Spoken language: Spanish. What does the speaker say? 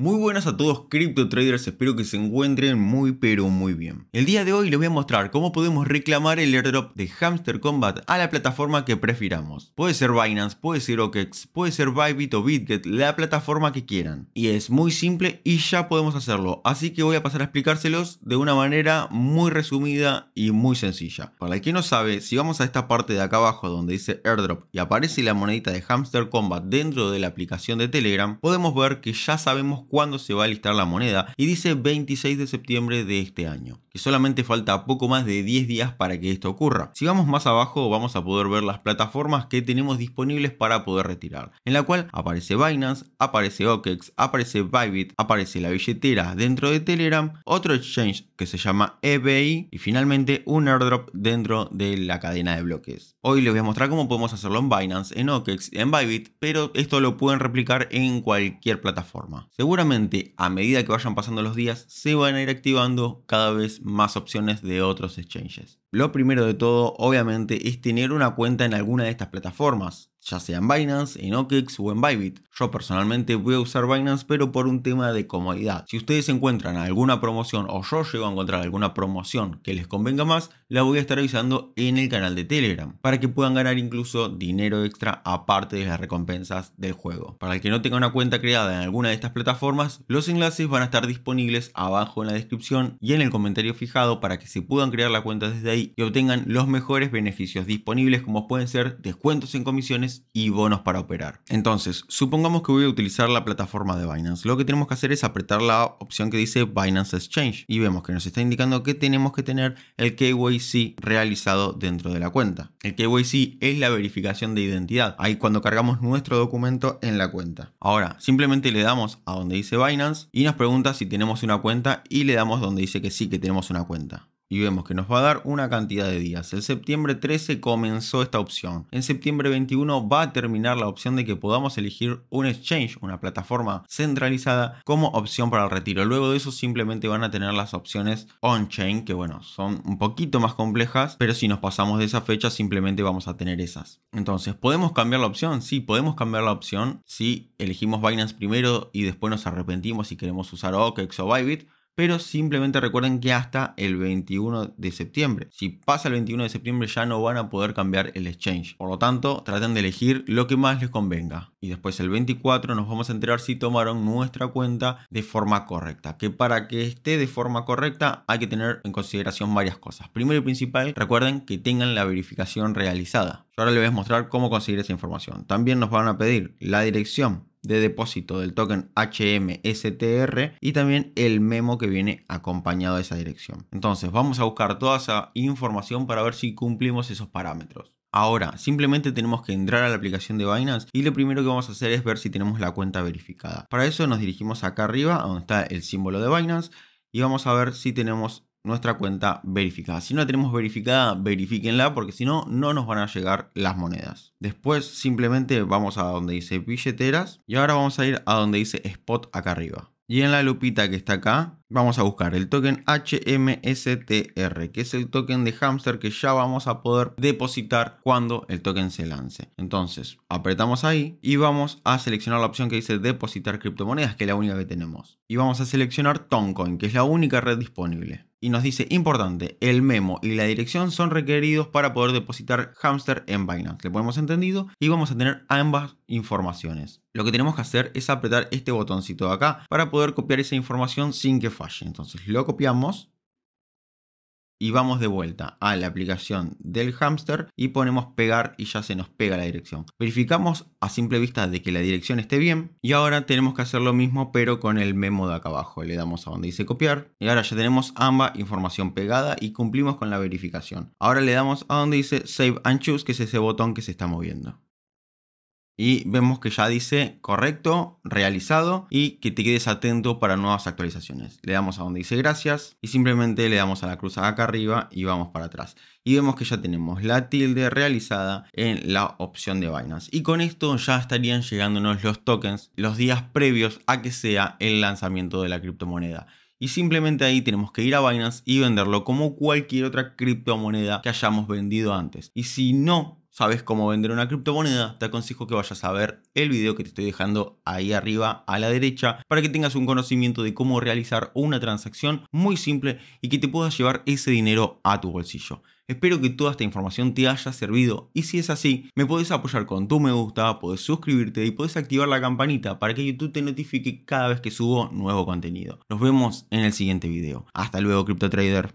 Muy buenas a todos cripto traders, espero que se encuentren muy pero muy bien. El día de hoy les voy a mostrar cómo podemos reclamar el airdrop de Hamster Combat a la plataforma que prefiramos. Puede ser Binance, puede ser OKEx, puede ser Bybit o BitGet, la plataforma que quieran. Y es muy simple y ya podemos hacerlo, así que voy a pasar a explicárselos de una manera muy resumida y muy sencilla. Para el que no sabe, si vamos a esta parte de acá abajo donde dice airdrop y aparece la monedita de Hamster Combat dentro de la aplicación de Telegram, podemos ver que ya sabemos cuándo se va a listar la moneda y dice 26 de septiembre de este año que solamente falta poco más de 10 días para que esto ocurra. Si vamos más abajo vamos a poder ver las plataformas que tenemos disponibles para poder retirar, en la cual aparece Binance, aparece OKEX, aparece Bybit, aparece la billetera dentro de Telegram, otro exchange que se llama EBI y finalmente un airdrop dentro de la cadena de bloques. Hoy les voy a mostrar cómo podemos hacerlo en Binance, en OKEX, en Bybit, pero esto lo pueden replicar en cualquier plataforma. Seguramente a medida que vayan pasando los días se van a ir activando cada vez más más opciones de otros exchanges. Lo primero de todo, obviamente, es tener una cuenta en alguna de estas plataformas ya sea en Binance, en OKEx o en Bybit. Yo personalmente voy a usar Binance, pero por un tema de comodidad. Si ustedes encuentran alguna promoción o yo llego a encontrar alguna promoción que les convenga más, la voy a estar avisando en el canal de Telegram para que puedan ganar incluso dinero extra aparte de las recompensas del juego. Para el que no tenga una cuenta creada en alguna de estas plataformas, los enlaces van a estar disponibles abajo en la descripción y en el comentario fijado para que se puedan crear la cuenta desde ahí y obtengan los mejores beneficios disponibles como pueden ser descuentos en comisiones y bonos para operar. Entonces, supongamos que voy a utilizar la plataforma de Binance. Lo que tenemos que hacer es apretar la opción que dice Binance Exchange y vemos que nos está indicando que tenemos que tener el KYC realizado dentro de la cuenta. El KYC es la verificación de identidad, ahí cuando cargamos nuestro documento en la cuenta. Ahora, simplemente le damos a donde dice Binance y nos pregunta si tenemos una cuenta y le damos donde dice que sí, que tenemos una cuenta y vemos que nos va a dar una cantidad de días. El septiembre 13 comenzó esta opción. En septiembre 21 va a terminar la opción de que podamos elegir un exchange, una plataforma centralizada, como opción para el retiro. Luego de eso simplemente van a tener las opciones on-chain, que bueno, son un poquito más complejas, pero si nos pasamos de esa fecha simplemente vamos a tener esas. Entonces, ¿podemos cambiar la opción? Sí, podemos cambiar la opción si elegimos Binance primero y después nos arrepentimos y queremos usar OKEx o Bybit pero simplemente recuerden que hasta el 21 de septiembre. Si pasa el 21 de septiembre ya no van a poder cambiar el exchange. Por lo tanto, traten de elegir lo que más les convenga. Y después el 24 nos vamos a enterar si tomaron nuestra cuenta de forma correcta. Que para que esté de forma correcta hay que tener en consideración varias cosas. Primero y principal, recuerden que tengan la verificación realizada ahora le voy a mostrar cómo conseguir esa información. También nos van a pedir la dirección de depósito del token HMSTR y también el memo que viene acompañado de esa dirección. Entonces vamos a buscar toda esa información para ver si cumplimos esos parámetros. Ahora, simplemente tenemos que entrar a la aplicación de Binance y lo primero que vamos a hacer es ver si tenemos la cuenta verificada. Para eso nos dirigimos acá arriba, donde está el símbolo de Binance, y vamos a ver si tenemos nuestra cuenta verificada. Si no la tenemos verificada, verifíquenla porque si no, no nos van a llegar las monedas. Después simplemente vamos a donde dice billeteras y ahora vamos a ir a donde dice spot acá arriba. Y en la lupita que está acá, vamos a buscar el token HMSTR, que es el token de hamster que ya vamos a poder depositar cuando el token se lance. Entonces, apretamos ahí y vamos a seleccionar la opción que dice depositar criptomonedas, que es la única que tenemos. Y vamos a seleccionar Toncoin, que es la única red disponible. Y nos dice, importante, el memo y la dirección son requeridos para poder depositar hamster en Binance. Le ponemos entendido y vamos a tener ambas informaciones lo que tenemos que hacer es apretar este botoncito de acá para poder copiar esa información sin que falle. Entonces lo copiamos y vamos de vuelta a la aplicación del hamster y ponemos pegar y ya se nos pega la dirección. Verificamos a simple vista de que la dirección esté bien y ahora tenemos que hacer lo mismo pero con el memo de acá abajo. Le damos a donde dice copiar y ahora ya tenemos ambas información pegada y cumplimos con la verificación. Ahora le damos a donde dice save and choose que es ese botón que se está moviendo y vemos que ya dice correcto, realizado y que te quedes atento para nuevas actualizaciones. Le damos a donde dice gracias y simplemente le damos a la cruz acá arriba y vamos para atrás. Y vemos que ya tenemos la tilde realizada en la opción de Binance. Y con esto ya estarían llegándonos los tokens los días previos a que sea el lanzamiento de la criptomoneda. Y simplemente ahí tenemos que ir a Binance y venderlo como cualquier otra criptomoneda que hayamos vendido antes. Y si no sabes cómo vender una criptomoneda, te aconsejo que vayas a ver el video que te estoy dejando ahí arriba a la derecha para que tengas un conocimiento de cómo realizar una transacción muy simple y que te puedas llevar ese dinero a tu bolsillo. Espero que toda esta información te haya servido y si es así, me puedes apoyar con tu me gusta, puedes suscribirte y puedes activar la campanita para que YouTube te notifique cada vez que subo nuevo contenido. Nos vemos en el siguiente video. Hasta luego, CryptoTrader.